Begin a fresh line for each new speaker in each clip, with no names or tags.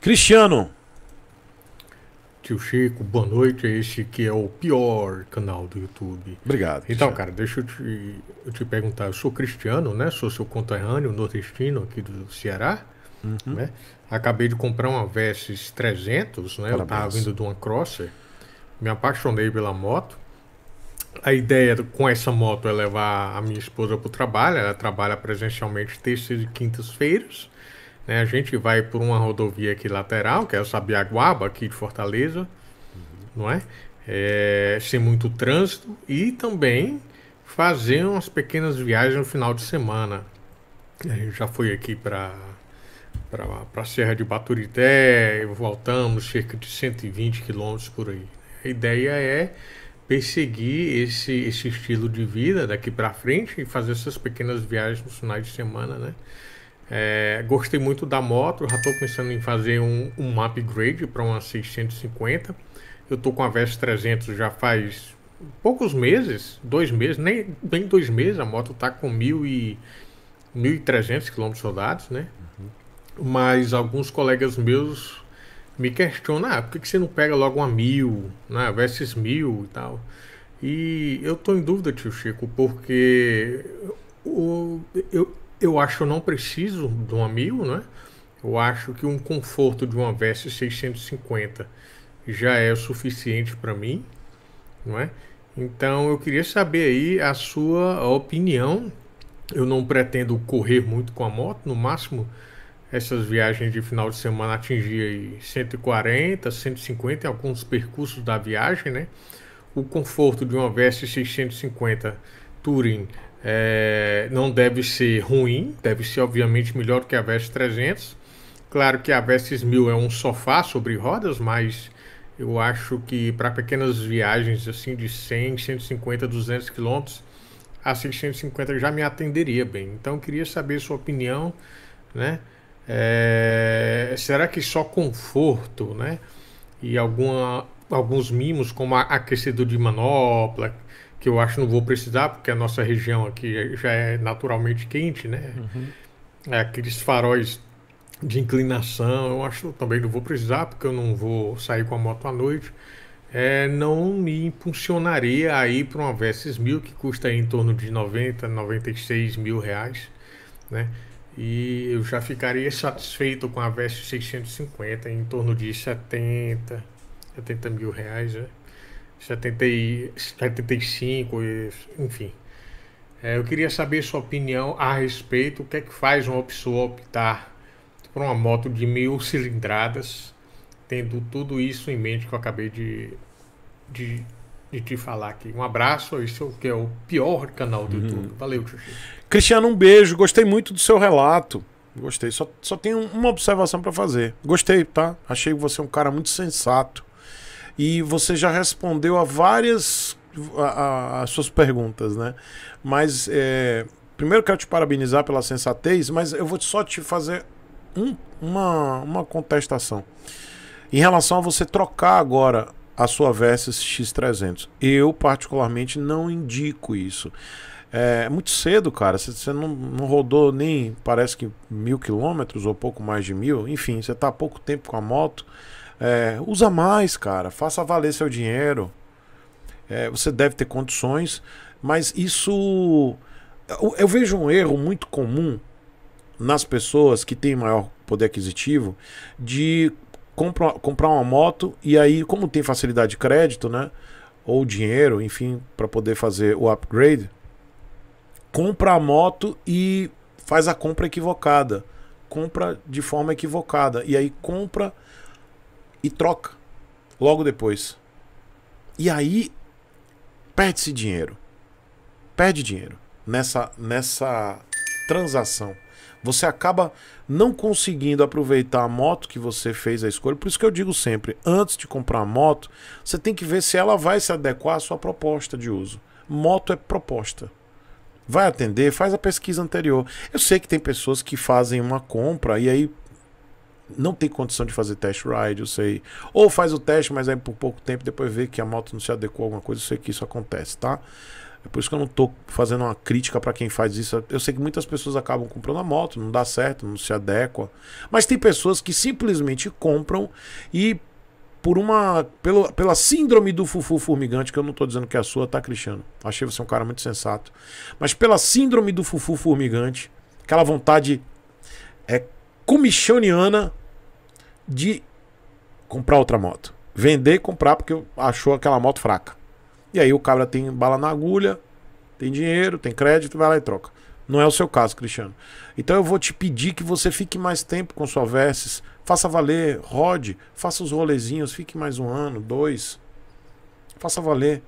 Cristiano. Tio Chico, boa noite. esse que é o pior canal do YouTube. Obrigado. Então, Cristiano. cara, deixa eu te, eu te, perguntar. Eu sou cristiano, né? Sou seu conterrâneo nordestino aqui do Ceará. Uhum. Né? Acabei de comprar uma Versys 300, né? Parabéns. Eu tava vindo de uma Crosser. Me apaixonei pela moto. A ideia com essa moto é levar a minha esposa para o trabalho. Ela trabalha presencialmente terças e quintas-feiras. Né? A gente vai por uma rodovia aqui lateral, que é o Sabiaguaba, aqui de Fortaleza, uhum. não é? é? Sem muito trânsito e também fazer umas pequenas viagens no final de semana. A é, gente já foi aqui para para a Serra de Baturité, voltamos cerca de 120 quilômetros por aí. A ideia é perseguir esse, esse estilo de vida daqui para frente e fazer essas pequenas viagens nos finais de semana, né? É, gostei muito da moto, já estou pensando em fazer um, um upgrade para uma 650. Eu estou com a Ves 300 já faz poucos meses, dois meses, nem bem dois meses, a moto está com mil e 1.300 quilômetros rodados, né? Uhum. Mas alguns colegas meus me questionam, ah, por que, que você não pega logo uma mil, né? Versus é mil e tal. E eu estou em dúvida, tio Chico, porque o, eu, eu acho que eu não preciso de um amigo, né? Eu acho que um conforto de uma veste 650 já é o suficiente para mim, não é? Então eu queria saber aí a sua opinião. Eu não pretendo correr muito com a moto, no máximo essas viagens de final de semana atingir aí 140, 150 em alguns percursos da viagem, né? O conforto de uma veste 650 Touring é, não deve ser ruim, deve ser obviamente melhor que a Vestes 300. Claro que a Vestes 1000 é um sofá sobre rodas, mas eu acho que para pequenas viagens assim de 100, 150, 200 quilômetros, a 650 já me atenderia bem. Então queria saber sua opinião, né? É, será que só conforto, né? E alguma, alguns mimos como aquecedor de manopla, que eu acho que não vou precisar, porque a nossa região aqui já é naturalmente quente, né? Uhum. É, aqueles faróis de inclinação, eu acho que também não vou precisar, porque eu não vou sair com a moto à noite. É, não me impulsionaria a ir para uma Versys 1000 que custa em torno de 90, 96 mil reais, né? E eu já ficaria satisfeito com a Versys 650 em torno de 70, 70 mil reais, né? 70, 75, enfim. É, eu queria saber sua opinião a respeito. O que é que faz uma pessoa optar por uma moto de mil cilindradas, tendo tudo isso em mente que eu acabei de, de, de te falar aqui. Um abraço, esse é o que é
o pior canal do uhum. YouTube. Valeu, Xuxi. Cristiano, um beijo. Gostei muito do seu relato. Gostei. Só, só tenho uma observação para fazer. Gostei, tá? Achei você um cara muito sensato e você já respondeu a várias as suas perguntas, né? Mas é, primeiro quero te parabenizar pela sensatez, mas eu vou só te fazer um, uma, uma contestação. Em relação a você trocar agora a sua Versys X300, eu particularmente não indico isso. É muito cedo, cara. Você não, não, rodou nem, parece que mil quilômetros ou pouco mais de mil. Enfim, você está há pouco tempo com a moto. É, usa mais, cara. Faça valer seu dinheiro. É, você deve ter condições, mas isso. Eu, eu vejo um erro muito comum nas pessoas que têm maior poder aquisitivo de compra, comprar uma moto e aí, como tem facilidade de crédito, né? Ou dinheiro, enfim, para poder fazer o upgrade, compra a moto e faz a compra equivocada. Compra de forma equivocada. E aí compra e troca logo depois. E aí perde-se dinheiro. Perde dinheiro nessa nessa transação. Você acaba não conseguindo aproveitar a moto que você fez a escolha. Por isso que eu digo sempre, antes de comprar a moto, você tem que ver se ela vai se adequar à sua proposta de uso. Moto é proposta vai atender, faz a pesquisa anterior. Eu sei que tem pessoas que fazem uma compra e aí não tem condição de fazer test ride, eu sei. Ou faz o teste, mas aí por pouco tempo depois vê que a moto não se adequou a alguma coisa, eu sei que isso acontece, tá? É por isso que eu não tô fazendo uma crítica para quem faz isso. Eu sei que muitas pessoas acabam comprando a moto, não dá certo, não se adequa. Mas tem pessoas que simplesmente compram e por uma pelo, pela síndrome do fufu formigante, que eu não tô dizendo que é a sua, tá, Cristiano? Achei você um cara muito sensato. Mas pela síndrome do fufu formigante, aquela vontade é comichoniana de comprar outra moto. Vender e comprar porque achou aquela moto fraca. E aí o cabra tem bala na agulha, tem dinheiro, tem crédito, vai lá e troca. Não é o seu caso, Cristiano. Então eu vou te pedir que você fique mais tempo com sua Versys, faça valer, rode, faça os rolezinhos, fique mais um ano, dois. Faça valer.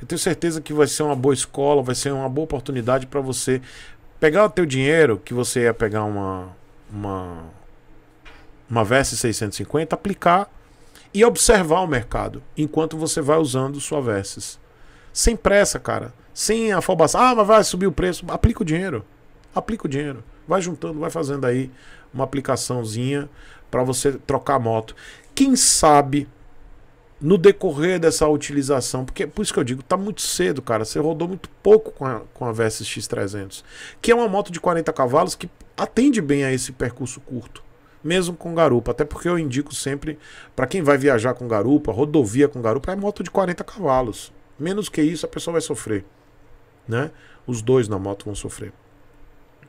Eu tenho certeza que vai ser uma boa escola, vai ser uma boa oportunidade para você pegar o teu dinheiro que você ia pegar uma, uma uma veste 650, aplicar e observar o mercado enquanto você vai usando sua vestes. Sem pressa, cara. Sem afobação. Ah, mas vai subir o preço. Aplica o dinheiro. Aplica o dinheiro. Vai juntando, vai fazendo aí uma aplicaçãozinha para você trocar a moto. Quem sabe no decorrer dessa utilização, porque por isso que eu digo, tá muito cedo, cara. Você rodou muito pouco com a, com a X 300 que é uma moto de 40 cavalos que atende bem a esse percurso curto mesmo com garupa. Até porque eu indico sempre, para quem vai viajar com garupa, rodovia com garupa, é moto de 40 cavalos. Menos que isso, a pessoa vai sofrer. Né? Os dois na moto vão sofrer.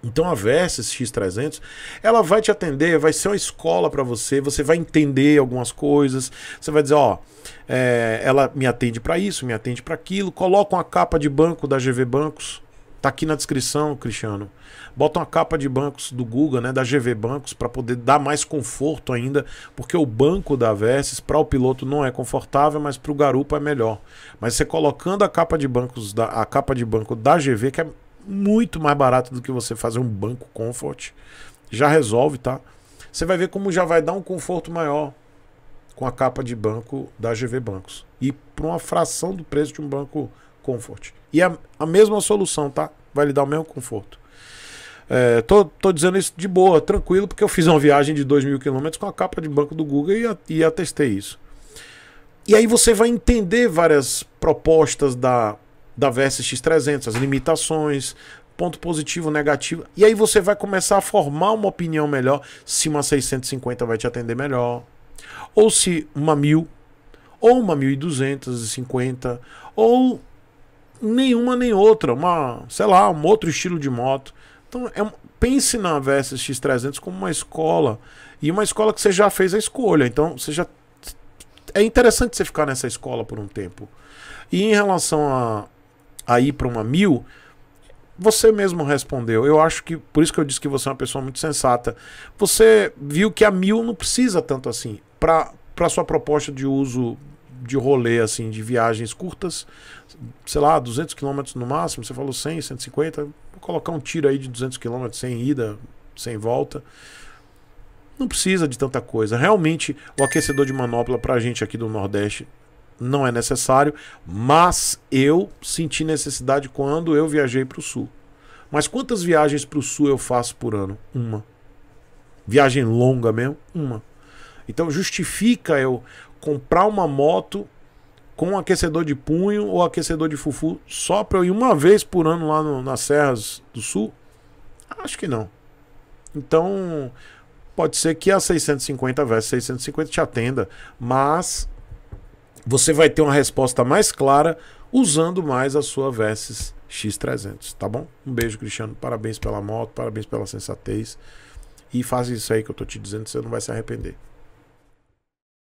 Então a Versys X300, ela vai te atender, vai ser uma escola para você, você vai entender algumas coisas, você vai dizer, ó, é, ela me atende para isso, me atende para aquilo, coloca uma capa de banco da GV Bancos, Tá aqui na descrição, Cristiano. Bota uma capa de bancos do Guga, né, da GV Bancos, para poder dar mais conforto ainda, porque o banco da Versys para o piloto não é confortável, mas para o garupa é melhor. Mas você colocando a capa de bancos da a capa de banco da GV, que é muito mais barato do que você fazer um banco Comfort, já resolve, tá? Você vai ver como já vai dar um conforto maior com a capa de banco da GV Bancos e por uma fração do preço de um banco Comfort. E a, a mesma solução, tá? Vai lhe dar o mesmo conforto. É, tô, tô dizendo isso de boa, tranquilo, porque eu fiz uma viagem de 2 mil quilômetros com a capa de banco do Google e, e atestei isso. E aí você vai entender várias propostas da, da Versa X300, as limitações, ponto positivo, negativo. E aí você vai começar a formar uma opinião melhor se uma 650 vai te atender melhor, ou se uma 1000, ou uma 1250, ou nenhuma nem outra, uma, sei lá, um outro estilo de moto. Então, é, pense na Versys X300 como uma escola e uma escola que você já fez a escolha. Então, você já é interessante você ficar nessa escola por um tempo. E em relação a, a ir para uma mil, você mesmo respondeu. Eu acho que por isso que eu disse que você é uma pessoa muito sensata. Você viu que a mil não precisa tanto assim para para sua proposta de uso de rolê, assim, de viagens curtas, sei lá, 200 quilômetros no máximo, você falou 100, 150, vou colocar um tiro aí de 200 quilômetros sem ida, sem volta. Não precisa de tanta coisa. Realmente, o aquecedor de manopla pra gente aqui do Nordeste não é necessário, mas eu senti necessidade quando eu viajei para o Sul. Mas quantas viagens para o Sul eu faço por ano? Uma. Viagem longa mesmo? Uma. Então justifica eu comprar uma moto com aquecedor de punho ou aquecedor de fufu só para eu ir uma vez por ano lá no, nas Serras do Sul? Acho que não. Então, pode ser que a 650 versus 650 te atenda, mas você vai ter uma resposta mais clara usando mais a sua Versys X300, tá bom? Um beijo, Cristiano. Parabéns pela moto, parabéns pela sensatez. E faz isso aí que eu tô te dizendo, você não vai se arrepender.